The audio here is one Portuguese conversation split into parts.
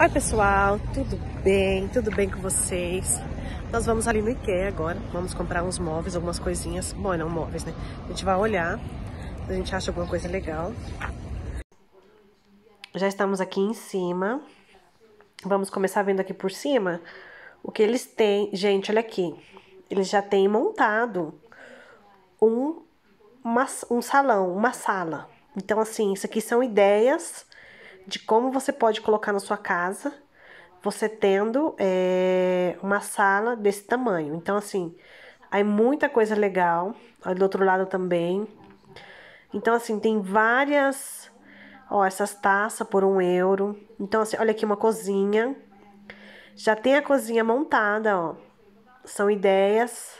Oi pessoal, tudo bem? Tudo bem com vocês? Nós vamos ali no Ikea agora, vamos comprar uns móveis, algumas coisinhas. Bom, não móveis, né? A gente vai olhar, a gente acha alguma coisa legal. Já estamos aqui em cima. Vamos começar vendo aqui por cima o que eles têm. Gente, olha aqui. Eles já têm montado um, uma, um salão, uma sala. Então, assim, isso aqui são ideias de como você pode colocar na sua casa você tendo é, uma sala desse tamanho. Então, assim, aí muita coisa legal. Aí do outro lado também. Então, assim, tem várias. Ó, essas taças por um euro. Então, assim, olha aqui uma cozinha. Já tem a cozinha montada, ó. São ideias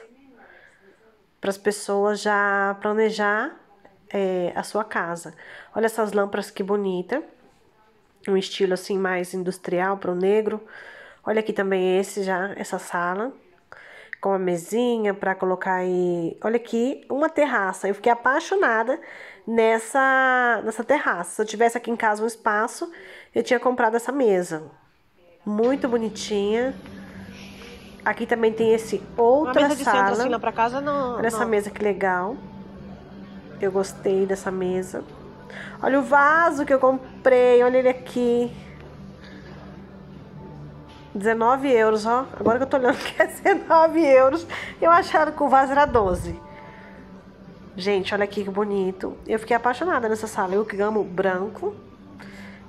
para as pessoas já planejar é, a sua casa. Olha essas lâmpadas que bonita um estilo assim mais industrial para o negro. Olha aqui também esse já, essa sala com a mesinha para colocar aí. Olha aqui, uma terraça. Eu fiquei apaixonada nessa nessa terraça. Se eu tivesse aqui em casa um espaço, eu tinha comprado essa mesa. Muito bonitinha. Aqui também tem esse outra mesa sala. Assim, para casa não. Olha não. essa mesa que legal. Eu gostei dessa mesa. Olha o vaso que eu comprei, olha ele aqui. 19 euros, ó. Agora que eu tô olhando que é 19 euros. Eu achava que o vaso era 12. Gente, olha aqui que bonito. Eu fiquei apaixonada nessa sala. Eu que amo branco.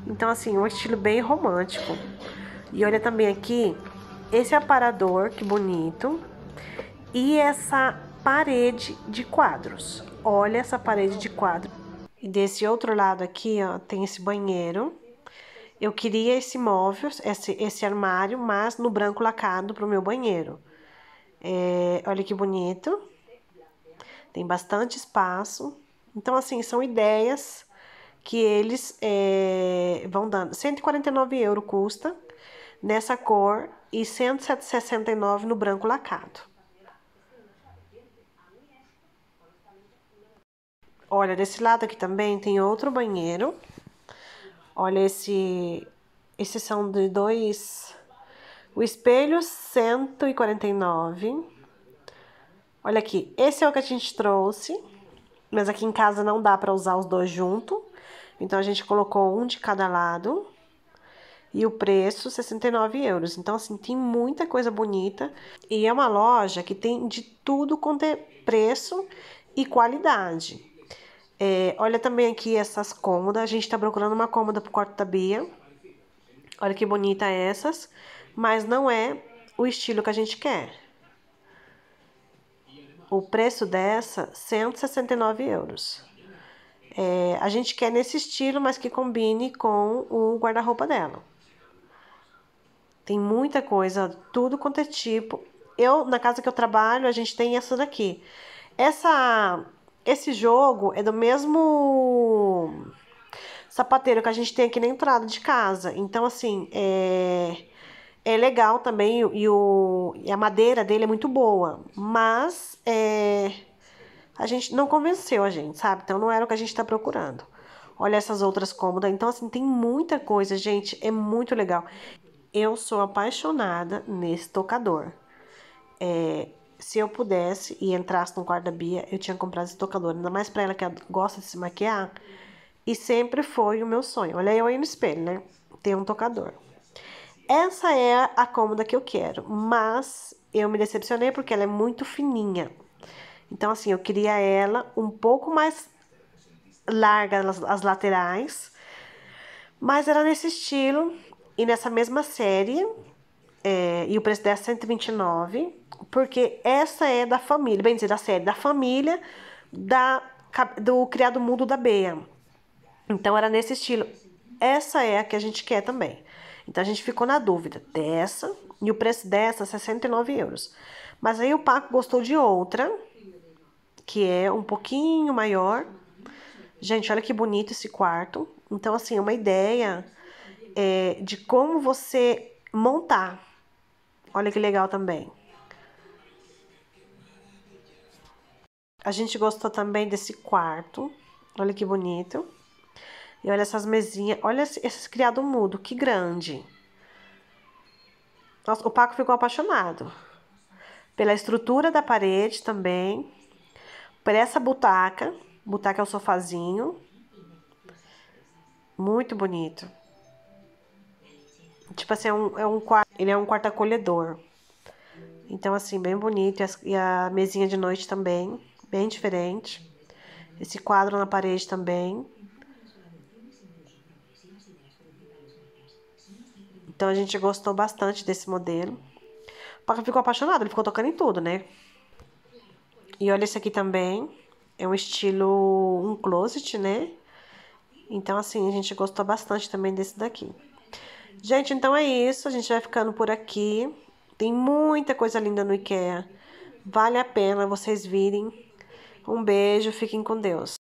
Então, assim, um estilo bem romântico. E olha também aqui esse aparador, que bonito. E essa parede de quadros. Olha essa parede de quadros. E desse outro lado aqui, ó, tem esse banheiro. Eu queria esse móvel, esse, esse armário, mas no branco lacado para o meu banheiro. É, olha que bonito. Tem bastante espaço. Então, assim, são ideias que eles é, vão dando. 149 euros custa nessa cor e 169 no branco lacado. Olha, desse lado aqui também tem outro banheiro. Olha esse... Esses são de dois... O espelho, 149. Olha aqui, esse é o que a gente trouxe. Mas aqui em casa não dá para usar os dois junto. Então, a gente colocou um de cada lado. E o preço, 69 euros. Então, assim, tem muita coisa bonita. E é uma loja que tem de tudo quanto é preço e qualidade. É, olha também aqui essas cômodas. A gente tá procurando uma cômoda pro quarto da Bia. Olha que bonita essas. Mas não é o estilo que a gente quer. O preço dessa, 169 euros. É, a gente quer nesse estilo, mas que combine com o guarda-roupa dela. Tem muita coisa, tudo quanto é tipo. Eu, na casa que eu trabalho, a gente tem essa daqui. Essa esse jogo é do mesmo sapateiro que a gente tem aqui na entrada de casa. Então, assim, é, é legal também e, o, e a madeira dele é muito boa. Mas é, a gente não convenceu a gente, sabe? Então, não era o que a gente está procurando. Olha essas outras cômodas. Então, assim, tem muita coisa, gente. É muito legal. Eu sou apaixonada nesse tocador. É, se eu pudesse e entrasse no quarto da Bia, eu tinha comprado esse tocador, ainda mais para ela que gosta de se maquiar. E sempre foi o meu sonho. Olha eu aí no espelho, né? ter um tocador. Essa é a cômoda que eu quero, mas eu me decepcionei porque ela é muito fininha. Então, assim, eu queria ela um pouco mais larga as laterais, mas era nesse estilo e nessa mesma série é, e o preço dela é 129, porque essa é da família, bem dizer, da série da família da, do Criado Mundo da Bea. Então era nesse estilo. Essa é a que a gente quer também. Então a gente ficou na dúvida dessa e o preço dessa 69 é euros. Mas aí o Paco gostou de outra, que é um pouquinho maior. Gente, olha que bonito esse quarto. Então, assim, é uma ideia é, de como você montar Olha que legal também. A gente gostou também desse quarto. Olha que bonito. E olha essas mesinhas. Olha esses criado mudo, que grande. Nossa, o Paco ficou apaixonado. Pela estrutura da parede também. Por essa butaca. Butaca é o sofazinho. Muito bonito. Tipo assim, é um, é um quarto. Ele é um quarto acolhedor. Então, assim, bem bonito. E a, e a mesinha de noite também, bem diferente. Esse quadro na parede também. Então a gente gostou bastante desse modelo. O Paca ficou apaixonado, ele ficou tocando em tudo, né? E olha esse aqui também. É um estilo um closet, né? Então, assim, a gente gostou bastante também desse daqui. Gente, então é isso. A gente vai ficando por aqui. Tem muita coisa linda no IKEA. Vale a pena vocês virem. Um beijo, fiquem com Deus.